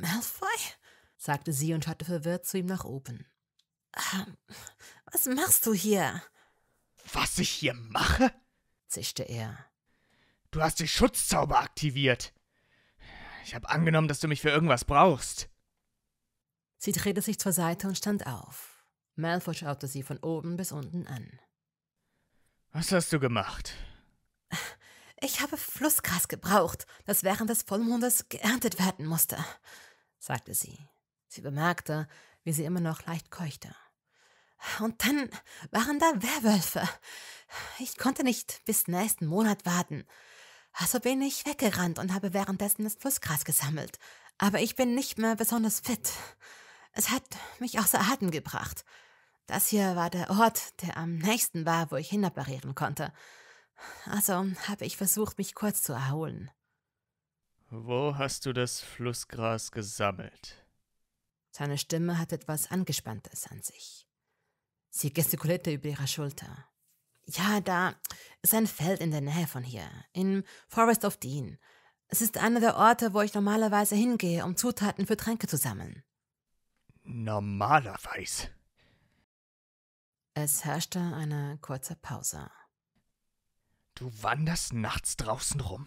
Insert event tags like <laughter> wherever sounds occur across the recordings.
Malfoy? sagte sie und schaute verwirrt zu ihm nach oben. Ähm, was machst du hier? Was ich hier mache? zischte er. Du hast den Schutzzauber aktiviert. Ich habe angenommen, dass du mich für irgendwas brauchst. Sie drehte sich zur Seite und stand auf. Malfoy schaute sie von oben bis unten an. Was hast du gemacht? Ich habe Flussgras gebraucht, das während des Vollmondes geerntet werden musste sagte sie. Sie bemerkte, wie sie immer noch leicht keuchte. Und dann waren da Werwölfe. Ich konnte nicht bis nächsten Monat warten. Also bin ich weggerannt und habe währenddessen das Flussgras gesammelt. Aber ich bin nicht mehr besonders fit. Es hat mich außer Atem gebracht. Das hier war der Ort, der am nächsten war, wo ich hinapparieren konnte. Also habe ich versucht, mich kurz zu erholen. Wo hast du das Flussgras gesammelt? Seine Stimme hatte etwas Angespanntes an sich. Sie gestikulierte über ihre Schulter. Ja, da ist ein Feld in der Nähe von hier, im Forest of Dean. Es ist einer der Orte, wo ich normalerweise hingehe, um Zutaten für Tränke zu sammeln. Normalerweise? Es herrschte eine kurze Pause. Du wanderst nachts draußen rum?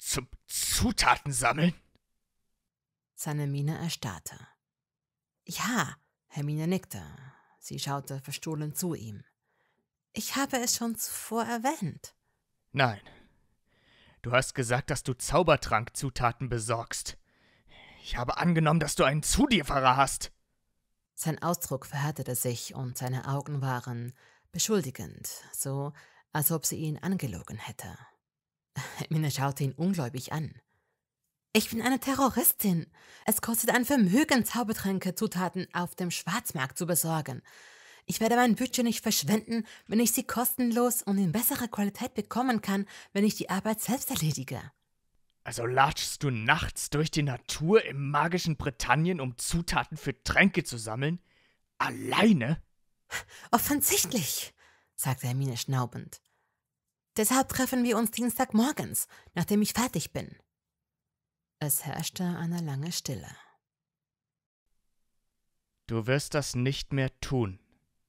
Zum Zutaten sammeln? Seine Miene erstarrte. Ja, Hermine nickte. Sie schaute verstohlen zu ihm. Ich habe es schon zuvor erwähnt. Nein. Du hast gesagt, dass du Zaubertrankzutaten besorgst. Ich habe angenommen, dass du einen Zulieferer hast. Sein Ausdruck verhärtete sich und seine Augen waren beschuldigend, so als ob sie ihn angelogen hätte. <laughs> Minna schaute ihn ungläubig an. Ich bin eine Terroristin. Es kostet ein Vermögen, Zaubertränke-Zutaten auf dem Schwarzmarkt zu besorgen. Ich werde mein Budget nicht verschwenden, wenn ich sie kostenlos und in besserer Qualität bekommen kann, wenn ich die Arbeit selbst erledige. Also latschst du nachts durch die Natur im magischen Britannien, um Zutaten für Tränke zu sammeln? Alleine? <laughs> Offensichtlich, sagte Hermine schnaubend. Deshalb treffen wir uns Dienstagmorgens, nachdem ich fertig bin. Es herrschte eine lange Stille. Du wirst das nicht mehr tun,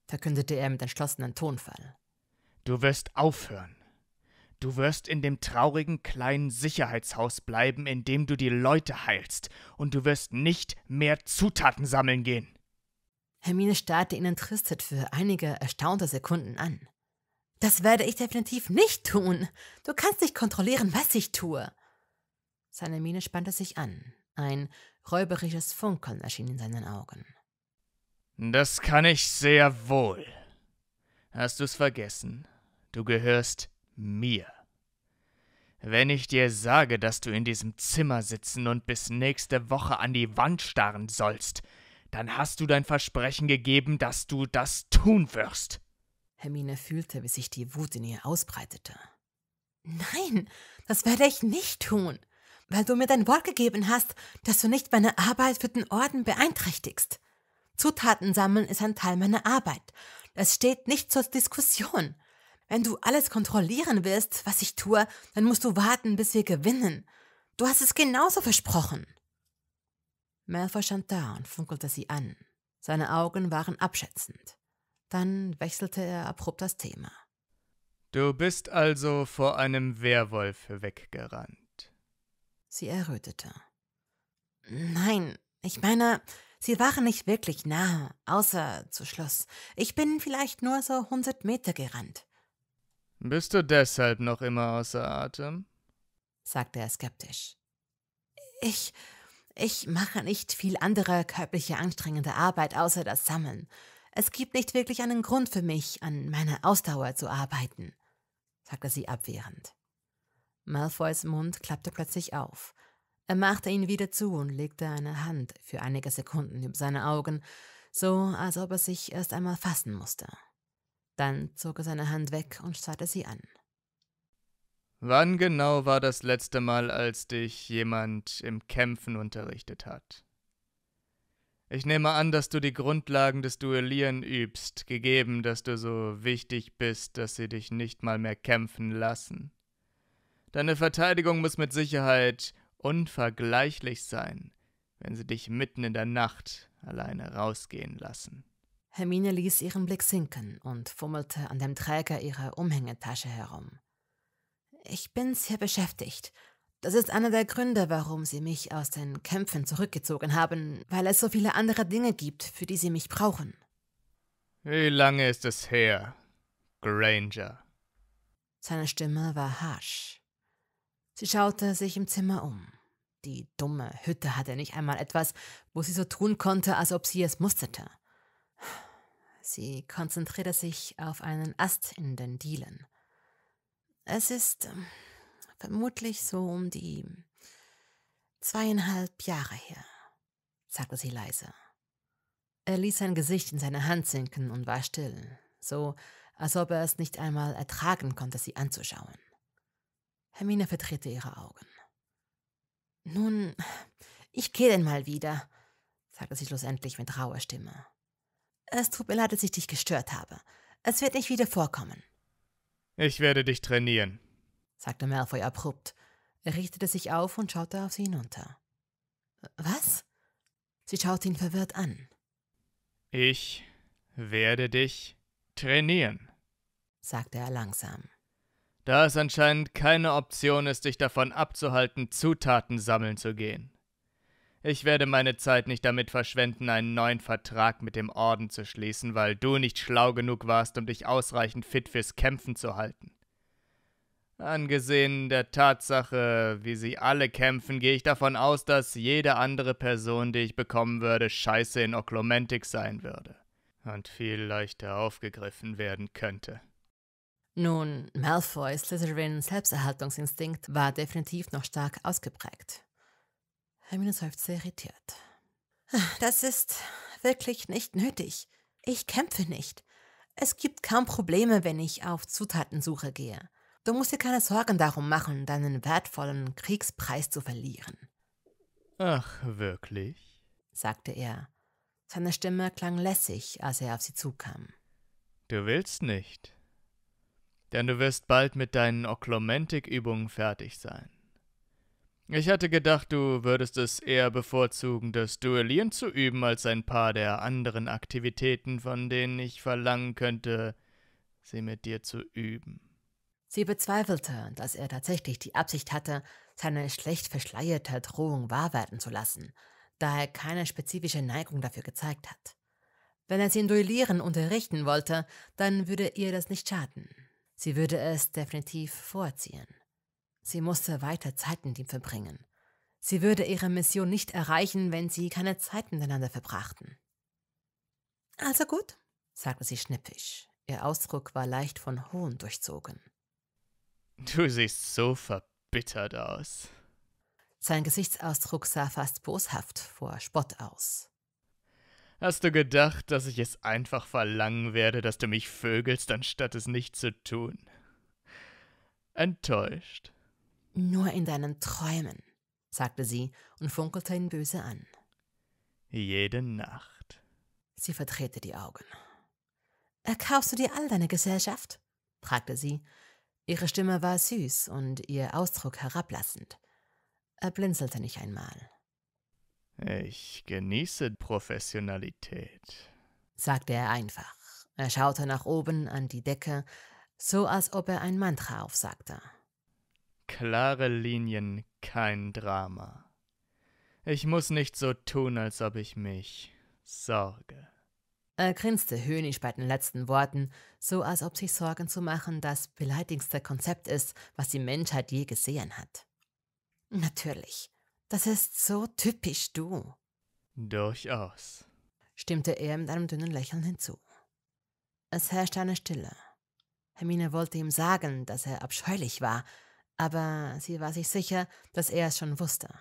verkündete er mit entschlossenem Tonfall. Du wirst aufhören. Du wirst in dem traurigen kleinen Sicherheitshaus bleiben, in dem du die Leute heilst, und du wirst nicht mehr Zutaten sammeln gehen. Hermine starrte ihn entrüstet für einige erstaunte Sekunden an. Das werde ich definitiv nicht tun. Du kannst nicht kontrollieren, was ich tue. Seine Miene spannte sich an. Ein räuberisches Funkeln erschien in seinen Augen. Das kann ich sehr wohl. Hast du's vergessen? Du gehörst mir. Wenn ich dir sage, dass du in diesem Zimmer sitzen und bis nächste Woche an die Wand starren sollst, dann hast du dein Versprechen gegeben, dass du das tun wirst. Hermine fühlte, wie sich die Wut in ihr ausbreitete. Nein, das werde ich nicht tun, weil du mir dein Wort gegeben hast, dass du nicht meine Arbeit für den Orden beeinträchtigst. Zutaten sammeln ist ein Teil meiner Arbeit. Das steht nicht zur Diskussion. Wenn du alles kontrollieren willst, was ich tue, dann musst du warten, bis wir gewinnen. Du hast es genauso versprochen. Malfoy stand da und funkelte sie an. Seine Augen waren abschätzend. Dann wechselte er abrupt das Thema. Du bist also vor einem Werwolf weggerannt. Sie errötete. Nein, ich meine, sie waren nicht wirklich nah, außer zu Schluss. Ich bin vielleicht nur so hundert Meter gerannt. Bist du deshalb noch immer außer Atem? sagte er skeptisch. Ich. ich mache nicht viel andere körperliche anstrengende Arbeit außer das Sammeln. Es gibt nicht wirklich einen Grund für mich, an meiner Ausdauer zu arbeiten, sagte sie abwehrend. Malfoys Mund klappte plötzlich auf. Er machte ihn wieder zu und legte eine Hand für einige Sekunden über seine Augen, so als ob er sich erst einmal fassen musste. Dann zog er seine Hand weg und starrte sie an. Wann genau war das letzte Mal, als dich jemand im Kämpfen unterrichtet hat? Ich nehme an, dass du die Grundlagen des Duellieren übst, gegeben, dass du so wichtig bist, dass sie dich nicht mal mehr kämpfen lassen. Deine Verteidigung muss mit Sicherheit unvergleichlich sein, wenn sie dich mitten in der Nacht alleine rausgehen lassen. Hermine ließ ihren Blick sinken und fummelte an dem Träger ihrer Umhängetasche herum. Ich bin sehr beschäftigt das ist einer der Gründe, warum sie mich aus den Kämpfen zurückgezogen haben, weil es so viele andere Dinge gibt, für die sie mich brauchen. Wie lange ist es her, Granger? Seine Stimme war harsch. Sie schaute sich im Zimmer um. Die dumme Hütte hatte nicht einmal etwas, wo sie so tun konnte, als ob sie es musterte. Sie konzentrierte sich auf einen Ast in den Dielen. Es ist ähm, vermutlich so um die zweieinhalb Jahre her, sagte sie leise. Er ließ sein Gesicht in seine Hand sinken und war still, so als ob er es nicht einmal ertragen konnte, sie anzuschauen. Hermine verdrehte ihre Augen. Nun, ich gehe denn mal wieder, sagte sie schlussendlich mit rauer Stimme. Es tut mir leid, dass ich dich gestört habe. Es wird nicht wieder vorkommen. Ich werde dich trainieren, sagte Malfoy abrupt. Er richtete sich auf und schaute auf sie hinunter. Was? Sie schaute ihn verwirrt an. Ich werde dich trainieren, sagte er langsam. Da es anscheinend keine Option ist, dich davon abzuhalten, Zutaten sammeln zu gehen. Ich werde meine Zeit nicht damit verschwenden, einen neuen Vertrag mit dem Orden zu schließen, weil du nicht schlau genug warst, um dich ausreichend fit fürs Kämpfen zu halten. Angesehen der Tatsache, wie sie alle kämpfen, gehe ich davon aus, dass jede andere Person, die ich bekommen würde, scheiße in Oklomantik sein würde. Und viel leichter aufgegriffen werden könnte. Nun, Malfoys Slytherins Selbsterhaltungsinstinkt war definitiv noch stark ausgeprägt. Hermine seufzte irritiert. Das ist wirklich nicht nötig. Ich kämpfe nicht. Es gibt kaum Probleme, wenn ich auf Zutatensuche gehe. Du musst dir keine Sorgen darum machen, deinen wertvollen Kriegspreis zu verlieren. Ach, wirklich? sagte er. Seine Stimme klang lässig, als er auf sie zukam. Du willst nicht. Denn du wirst bald mit deinen Oklomentik-Übungen fertig sein. Ich hatte gedacht, du würdest es eher bevorzugen, das Duellieren zu üben, als ein paar der anderen Aktivitäten, von denen ich verlangen könnte, sie mit dir zu üben. Sie bezweifelte, dass er tatsächlich die Absicht hatte, seine schlecht verschleierte Drohung wahr werden zu lassen, da er keine spezifische Neigung dafür gezeigt hat. Wenn er sie in Duellieren unterrichten wollte, dann würde ihr das nicht schaden. Sie würde es definitiv vorziehen. Sie musste weiter Zeit mit ihm verbringen. Sie würde ihre Mission nicht erreichen, wenn sie keine Zeit miteinander verbrachten. Also gut, sagte sie schnippisch. Ihr Ausdruck war leicht von Hohn durchzogen. Du siehst so verbittert aus. Sein Gesichtsausdruck sah fast boshaft vor Spott aus. Hast du gedacht, dass ich es einfach verlangen werde, dass du mich vögelst, anstatt es nicht zu tun? Enttäuscht. Nur in deinen Träumen, sagte sie und funkelte ihn böse an. Jede Nacht. Sie verdrehte die Augen. Erkaufst du dir all deine Gesellschaft? fragte sie Ihre Stimme war süß und ihr Ausdruck herablassend. Er blinzelte nicht einmal. Ich genieße Professionalität, sagte er einfach. Er schaute nach oben an die Decke, so als ob er ein Mantra aufsagte. Klare Linien, kein Drama. Ich muss nicht so tun, als ob ich mich sorge. Er äh, grinste höhnisch bei den letzten Worten, so als ob sich Sorgen zu machen das beleidigendste Konzept ist, was die Menschheit je gesehen hat. Natürlich, das ist so typisch du. Durchaus, stimmte er mit einem dünnen Lächeln hinzu. Es herrschte eine Stille. Hermine wollte ihm sagen, dass er abscheulich war, aber sie war sich sicher, dass er es schon wusste.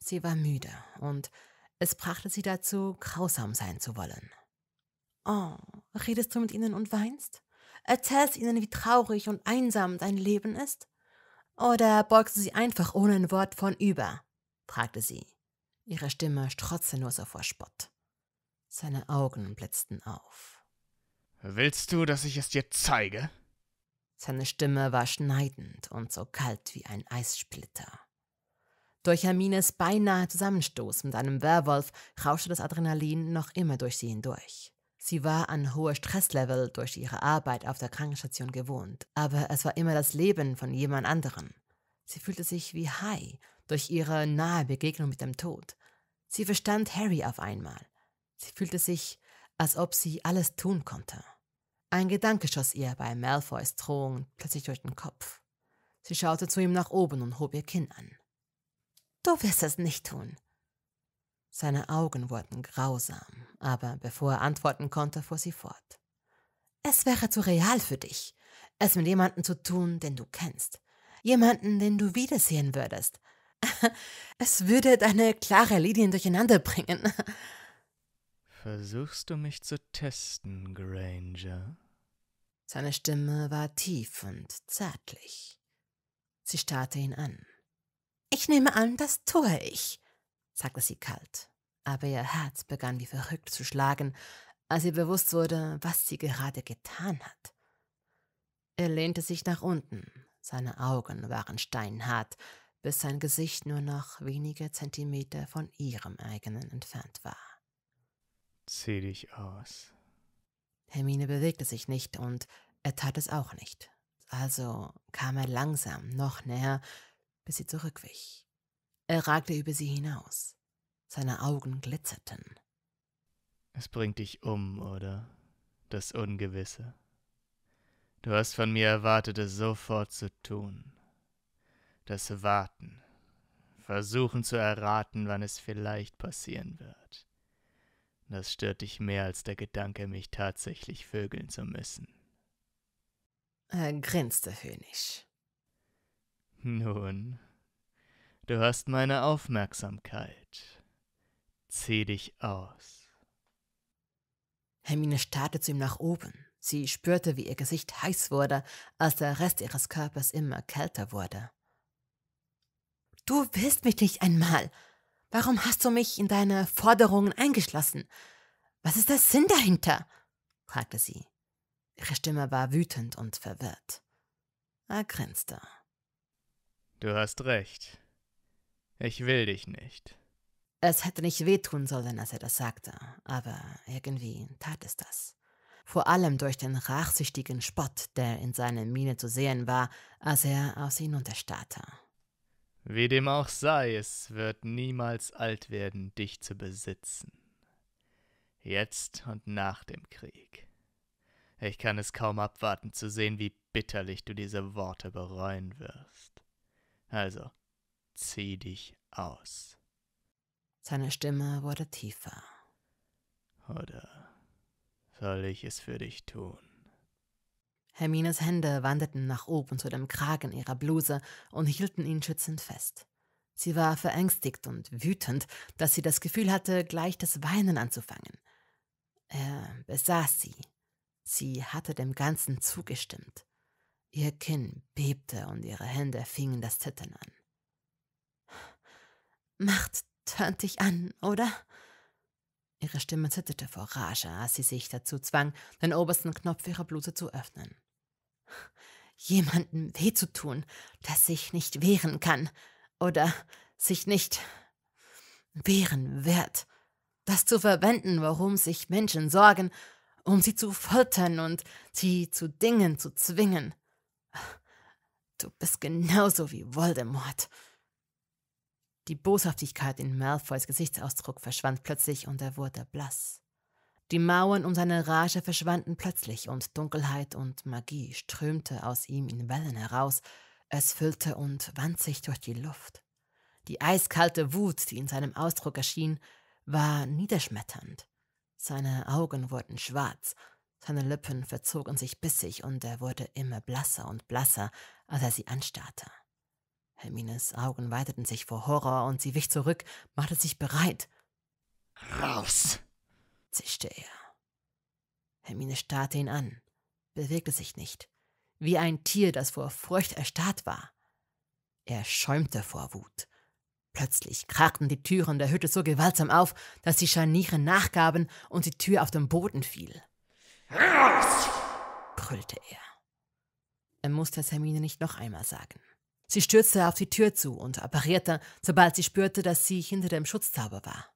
Sie war müde und es brachte sie dazu, grausam sein zu wollen. Oh, redest du mit ihnen und weinst? Erzählst ihnen, wie traurig und einsam dein Leben ist? Oder beugst du sie einfach ohne ein Wort von über? fragte sie. Ihre Stimme strotzte nur so vor Spott. Seine Augen blitzten auf. Willst du, dass ich es dir zeige? Seine Stimme war schneidend und so kalt wie ein Eissplitter. Durch Hermines beinahe Zusammenstoß mit einem Werwolf rauschte das Adrenalin noch immer durch sie hindurch. Sie war an hohe Stresslevel durch ihre Arbeit auf der Krankenstation gewohnt, aber es war immer das Leben von jemand anderem. Sie fühlte sich wie high durch ihre nahe Begegnung mit dem Tod. Sie verstand Harry auf einmal. Sie fühlte sich, als ob sie alles tun konnte. Ein Gedanke schoss ihr bei Malfoys Drohung plötzlich durch den Kopf. Sie schaute zu ihm nach oben und hob ihr Kinn an. Du wirst es nicht tun, seine Augen wurden grausam, aber bevor er antworten konnte, fuhr sie fort. Es wäre zu real für dich, es mit jemandem zu tun, den du kennst, jemanden, den du wiedersehen würdest. <laughs> Es würde deine klare Linien durcheinander bringen. <laughs> Versuchst du mich zu testen, Granger? Seine Stimme war tief und zärtlich. Sie starrte ihn an. Ich nehme an, das tue ich sagte sie kalt. Aber ihr Herz begann wie verrückt zu schlagen, als ihr bewusst wurde, was sie gerade getan hat. Er lehnte sich nach unten, seine Augen waren steinhart, bis sein Gesicht nur noch wenige Zentimeter von ihrem eigenen entfernt war. Zieh dich aus. Hermine bewegte sich nicht und er tat es auch nicht. Also kam er langsam noch näher, bis sie zurückwich. Er ragte über sie hinaus. Seine Augen glitzerten. Es bringt dich um, oder? Das Ungewisse. Du hast von mir erwartet, es sofort zu tun. Das Warten. Versuchen zu erraten, wann es vielleicht passieren wird. Das stört dich mehr als der Gedanke, mich tatsächlich vögeln zu müssen. Er grinste höhnisch. Nun, Du hast meine Aufmerksamkeit. Zieh dich aus. Hermine starrte zu ihm nach oben. Sie spürte, wie ihr Gesicht heiß wurde, als der Rest ihres Körpers immer kälter wurde. Du willst mich nicht einmal. Warum hast du mich in deine Forderungen eingeschlossen? Was ist der Sinn dahinter? fragte sie. Ihre Stimme war wütend und verwirrt. Er grinste. Du hast recht. Ich will dich nicht. Es hätte nicht wehtun sollen, als er das sagte, aber irgendwie tat es das. Vor allem durch den rachsüchtigen Spott, der in seiner Miene zu sehen war, als er aus sie unterstarrte. Wie dem auch sei, es wird niemals alt werden, dich zu besitzen. Jetzt und nach dem Krieg. Ich kann es kaum abwarten zu sehen, wie bitterlich du diese Worte bereuen wirst. Also, zieh dich aus. Seine Stimme wurde tiefer. Oder soll ich es für dich tun? Hermines Hände wanderten nach oben zu dem Kragen ihrer Bluse und hielten ihn schützend fest. Sie war verängstigt und wütend, dass sie das Gefühl hatte, gleich das Weinen anzufangen. Er besaß sie. Sie hatte dem Ganzen zugestimmt. Ihr Kinn bebte und ihre Hände fingen das Zittern an. Macht tönt dich an, oder? Ihre Stimme zitterte vor Rage, als sie sich dazu zwang, den obersten Knopf ihrer Bluse zu öffnen. Jemandem weh zu tun, das sich nicht wehren kann oder sich nicht wehren wird. Das zu verwenden, worum sich Menschen sorgen, um sie zu foltern und sie zu Dingen zu zwingen. Du bist genauso wie Voldemort. Die Boshaftigkeit in Malfoys Gesichtsausdruck verschwand plötzlich und er wurde blass. Die Mauern um seine Rage verschwanden plötzlich und Dunkelheit und Magie strömte aus ihm in Wellen heraus. Es füllte und wand sich durch die Luft. Die eiskalte Wut, die in seinem Ausdruck erschien, war niederschmetternd. Seine Augen wurden schwarz, seine Lippen verzogen sich bissig und er wurde immer blasser und blasser, als er sie anstarrte. Hermines Augen weiteten sich vor Horror und sie wich zurück, machte sich bereit. Raus! zischte er. Hermine starrte ihn an, bewegte sich nicht, wie ein Tier, das vor Furcht erstarrt war. Er schäumte vor Wut. Plötzlich krachten die Türen der Hütte so gewaltsam auf, dass die Scharniere nachgaben und die Tür auf den Boden fiel. Raus! brüllte er. Er musste es Hermine nicht noch einmal sagen. Sie stürzte auf die Tür zu und apparierte, sobald sie spürte, dass sie hinter dem Schutzzauber war.